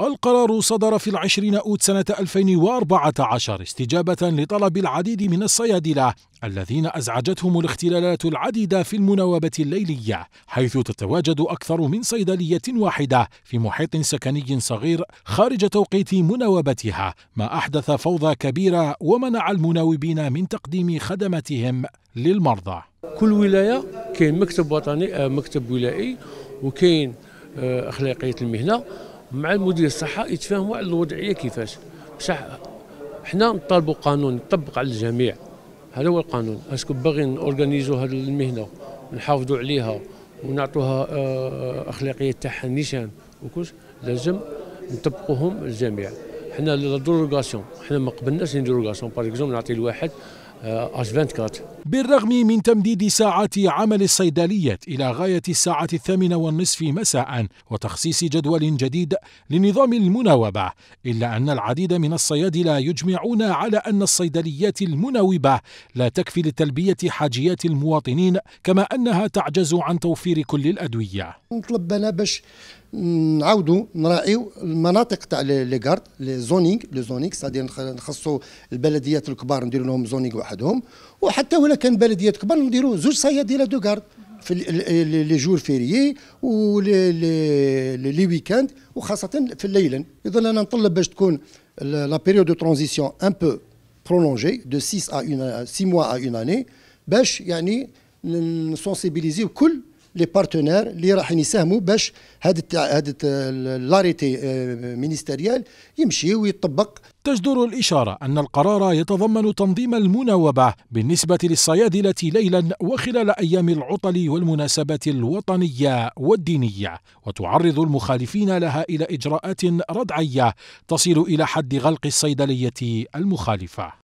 القرار صدر في العشرين أوت سنة 2014 استجابة لطلب العديد من الصيادلة الذين أزعجتهم الاختلالات العديدة في المناوبة الليلية حيث تتواجد أكثر من صيدلية واحدة في محيط سكني صغير خارج توقيت مناوبتها ما أحدث فوضى كبيرة ومنع المناوبين من تقديم خدماتهم للمرضى كل ولاية كاين مكتب وطني آه، مكتب ولائي وكاين آه، أخلاقية المهنة مع المدير الصحه يتفاهموا على الوضعيه كيفاش بصح حنا نطالبوا قانون يطبق على الجميع هذا هو القانون اسكو باغي نورغانيزو هذه المهنه ونحافظوا عليها ونعطوها آه، اخلاقيه تاعها نيشان وكلش لازم نطبقوهم الجميع حنا لا دروغاسيون حنا ما قبلناش نديرو باغ اكزومبل نعطي لواحد آه، بالرغم من تمديد ساعات عمل الصيدليات إلى غاية الساعة الثامنة والنصف مساء وتخصيص جدول جديد لنظام المناوبة إلا أن العديد من الصيادلة يجمعون على أن الصيدليات المناوبة لا تكفي لتلبية حاجيات المواطنين كما أنها تعجز عن توفير كل الأدوية نطلب أنا باش نعاودوا نراعيو المناطق تاع لي غارد لي زونينغ لي زونينغ سادير نخصوا البلديات الكبار نديروا لهم زونينغ وحدهم وحتى ولا كان بلديات كبار نديروا زوج صيادله دو غارد في لي جور فيريي لي ويكاند وخاصه في الليل اذا انا نطلب باش تكون لا بيريود دو ترانزيسيون ان بو برولونجي دو 6 ا 1 6 mois à 1 année باش يعني نسونسيبيليزيو كل لي بارتنير اللي راح يساهموا باش هذا هذا لاريتي مينيستيريال يمشي ويطبق تجدر الإشارة أن القرار يتضمن تنظيم المناوبة بالنسبة للصيادلة ليلا وخلال أيام العطل والمناسبات الوطنية والدينية وتعرض المخالفين لها إلى إجراءات ردعية تصل إلى حد غلق الصيدلية المخالفة